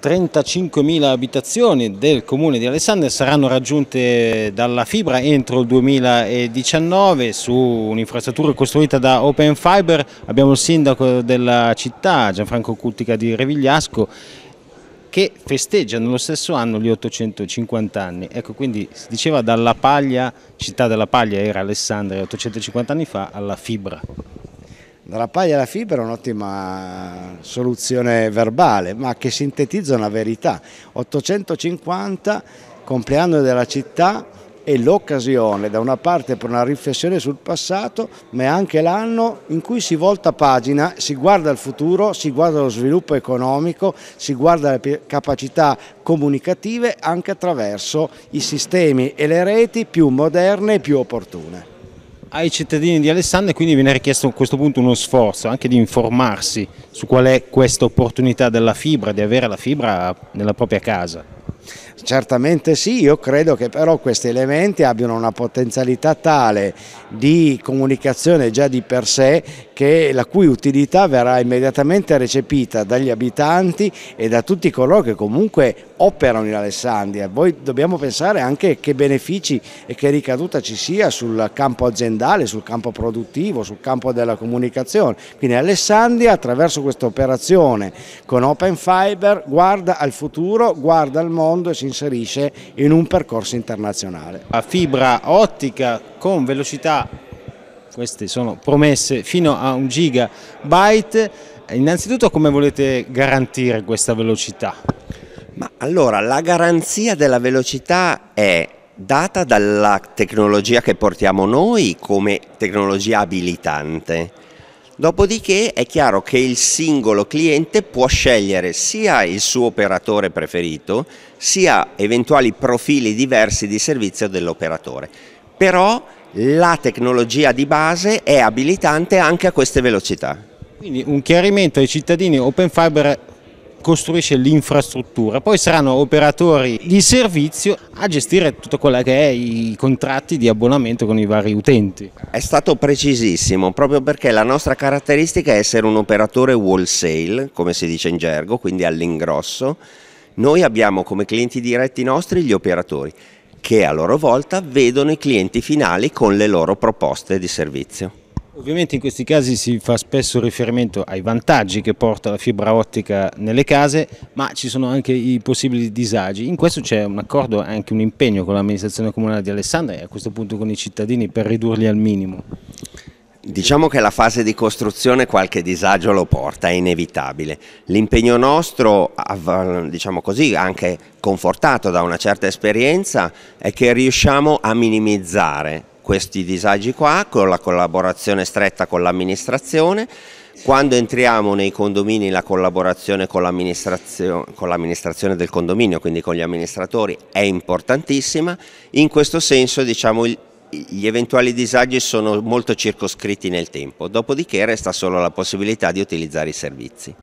35.000 abitazioni del comune di Alessandria saranno raggiunte dalla fibra entro il 2019 su un'infrastruttura costruita da Open Fiber. Abbiamo il sindaco della città, Gianfranco Cultica di Revigliasco, che festeggia nello stesso anno gli 850 anni. Ecco, quindi si diceva dalla paglia, città della paglia era Alessandria 850 anni fa, alla fibra. Dalla paglia alla fibra è un'ottima soluzione verbale, ma che sintetizza una verità. 850, compleanno della città, è l'occasione da una parte per una riflessione sul passato, ma è anche l'anno in cui si volta pagina, si guarda al futuro, si guarda lo sviluppo economico, si guarda le capacità comunicative anche attraverso i sistemi e le reti più moderne e più opportune ai cittadini di Alessandria e quindi viene richiesto a questo punto uno sforzo anche di informarsi su qual è questa opportunità della fibra, di avere la fibra nella propria casa. Certamente sì, io credo che però questi elementi abbiano una potenzialità tale di comunicazione già di per sé che la cui utilità verrà immediatamente recepita dagli abitanti e da tutti coloro che comunque operano in Alessandria. Poi dobbiamo pensare anche che benefici e che ricaduta ci sia sul campo aziendale, sul campo produttivo, sul campo della comunicazione. Quindi Alessandria attraverso questa operazione con Open Fiber guarda al futuro, guarda al mondo mondo e si inserisce in un percorso internazionale. La fibra ottica con velocità, queste sono promesse, fino a un gigabyte, innanzitutto come volete garantire questa velocità? Ma allora, la garanzia della velocità è data dalla tecnologia che portiamo noi come tecnologia abilitante Dopodiché è chiaro che il singolo cliente può scegliere sia il suo operatore preferito, sia eventuali profili diversi di servizio dell'operatore. Però la tecnologia di base è abilitante anche a queste velocità. Quindi un chiarimento ai cittadini, Open Fiber costruisce l'infrastruttura, poi saranno operatori di servizio a gestire tutto quello che è i contratti di abbonamento con i vari utenti. È stato precisissimo, proprio perché la nostra caratteristica è essere un operatore wholesale, come si dice in gergo, quindi all'ingrosso. Noi abbiamo come clienti diretti nostri gli operatori, che a loro volta vedono i clienti finali con le loro proposte di servizio. Ovviamente in questi casi si fa spesso riferimento ai vantaggi che porta la fibra ottica nelle case, ma ci sono anche i possibili disagi. In questo c'è un accordo e anche un impegno con l'amministrazione comunale di Alessandria e a questo punto con i cittadini per ridurli al minimo. Diciamo che la fase di costruzione qualche disagio lo porta, è inevitabile. L'impegno nostro, diciamo così, anche confortato da una certa esperienza, è che riusciamo a minimizzare questi disagi qua con la collaborazione stretta con l'amministrazione. Quando entriamo nei condomini la collaborazione con l'amministrazione del condominio, quindi con gli amministratori, è importantissima. In questo senso diciamo, gli eventuali disagi sono molto circoscritti nel tempo, dopodiché resta solo la possibilità di utilizzare i servizi.